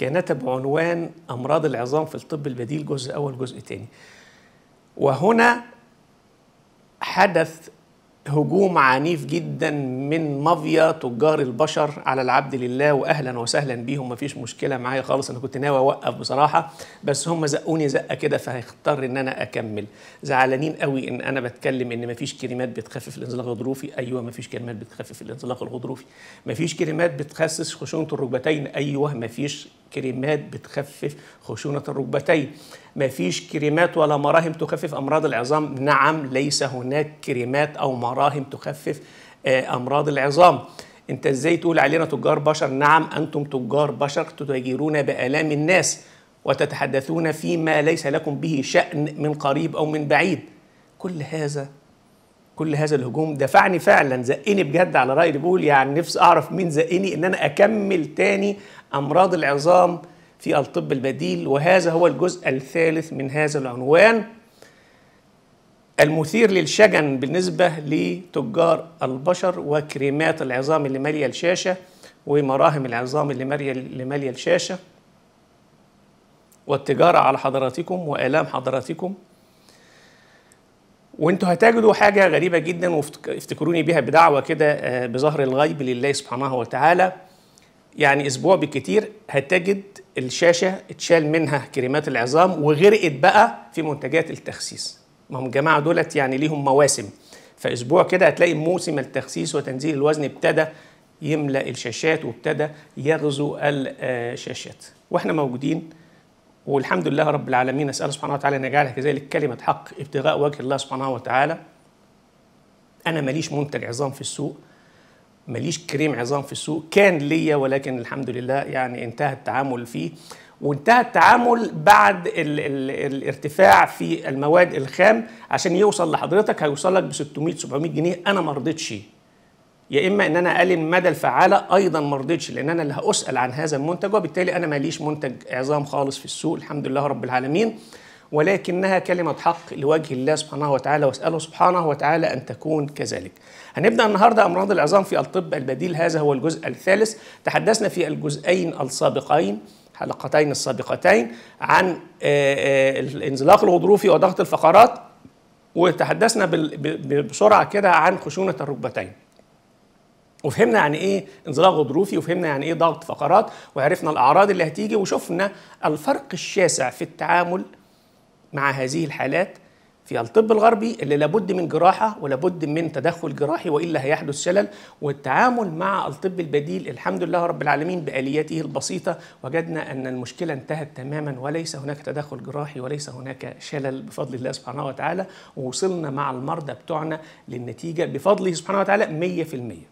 كانت بعنوان أمراض العظام في الطب البديل جزء أول جزء تاني وهنا حدث هجوم عنيف جدا من مافيا تجار البشر على العبد لله واهلا وسهلا بيهم مفيش مشكله معايا خالص انا كنت ناوي اوقف بصراحه بس هم زقوني زقه كده فهيختار ان انا اكمل زعلانين قوي ان انا بتكلم ان مفيش كلمات بتخفف الانزلاق الغضروفي ايوه مفيش كلمات بتخفف الانزلاق الغضروفي مفيش كلمات بتخسس خشونه الركبتين ايوه مفيش كريمات بتخفف خشونة الركبتين ما فيش كريمات ولا مراهم تخفف أمراض العظام نعم ليس هناك كريمات أو مراهم تخفف آه، أمراض العظام انت ازاي تقول علينا تجار بشر نعم أنتم تجار بشر تتاجرون بآلام الناس وتتحدثون فيما ليس لكم به شأن من قريب أو من بعيد كل هذا كل هذا الهجوم دفعني فعلا زقني بجد على رأي بيقول يعني نفسي أعرف مين زقني إن أنا أكمل تاني أمراض العظام في الطب البديل وهذا هو الجزء الثالث من هذا العنوان المثير للشجن بالنسبة لتجار البشر وكريمات العظام اللي مالية الشاشة ومراهم العظام اللي مالية الشاشة والتجارة على حضراتكم وآلام حضراتكم وانتوا هتجدوا حاجة غريبة جدا وافتكروني بها بدعوة كده آه، بظهر الغيب لله سبحانه وتعالى يعني اسبوع بكتير هتجد الشاشه اتشال منها كريمات العظام وغرقت بقى في منتجات التخسيس ما هم الجماعه دولت يعني ليهم مواسم فاسبوع كده هتلاقي موسم التخسيس وتنزيل الوزن ابتدى يملا الشاشات وابتدى يغزو الشاشات واحنا موجودين والحمد لله رب العالمين اسال سبحانه وتعالى أن يجعلها كذلك كلمة حق ابتغاء وجه الله سبحانه وتعالى أنا ماليش منتج عظام في السوق ماليش كريم عظام في السوق كان ليا ولكن الحمد لله يعني انتهى التعامل فيه وانتهى التعامل بعد الـ الـ الارتفاع في المواد الخام عشان يوصل لحضرتك هيوصل لك ب 600 700 جنيه انا ما رضيتش يا اما ان انا اقلل مدى الفعاله ايضا ما رضيتش لان انا اللي هاسال عن هذا المنتج وبالتالي انا ماليش منتج عظام خالص في السوق الحمد لله رب العالمين ولكنها كلمة حق لوجه الله سبحانه وتعالى واسأله سبحانه وتعالى أن تكون كذلك هنبدأ النهاردة أمراض العظام في الطب البديل هذا هو الجزء الثالث تحدثنا في الجزئين السابقين حلقتين السابقتين عن آه، آه، الانزلاق الغضروفي وضغط الفقرات وتحدثنا بسرعة كده عن خشونة الركبتين وفهمنا يعني ايه انزلاق غضروفي وفهمنا يعني ايه ضغط فقرات وعرفنا الاعراض اللي هتيجي وشفنا الفرق الشاسع في التعامل مع هذه الحالات في الطب الغربي اللي لابد من جراحه ولابد من تدخل جراحي والا هيحدث شلل والتعامل مع الطب البديل الحمد لله رب العالمين بالياته البسيطه وجدنا ان المشكله انتهت تماما وليس هناك تدخل جراحي وليس هناك شلل بفضل الله سبحانه وتعالى ووصلنا مع المرضى بتوعنا للنتيجه بفضله سبحانه وتعالى 100%